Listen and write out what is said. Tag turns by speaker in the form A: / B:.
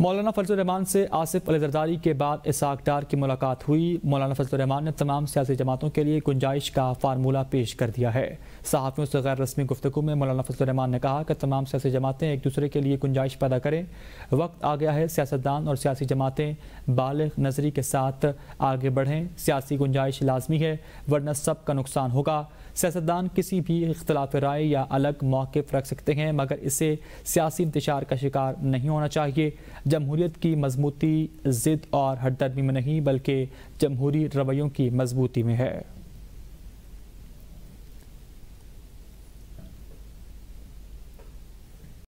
A: मौलाना फजलरहमान से आसिफ अली जरदारी के बाद इसाक डार की मुलाकात हुई मौलाना फजलरहमान ने तमाम सियासी जमातों के लिए गुंजाइश का फार्मूला पेश कर दिया है सहाफ़ियों से गैर रस्मी गुफ्तु में मौलाना फजलरहमान ने कहा कि तमाम सियासी जमातें एक दूसरे के लिए गुंजाइश पैदा करें वक्त आ गया है सियासतदान और सियासी जमातें बाल नजरी के साथ आगे बढ़ें सियासी गुंजाइश लाजमी है वरना सब का नुकसान होगा सियासतदान किसी भी इख्तलाफ राय या अलग मौक़ रख सकते हैं मगर इसे सियासी इंतजार का शिकार नहीं होना चाहिए जमहूरीत की मजबूती ज़िद और हटदर्मी में नहीं बल्कि जमहूरी रवैयों की मजबूती में है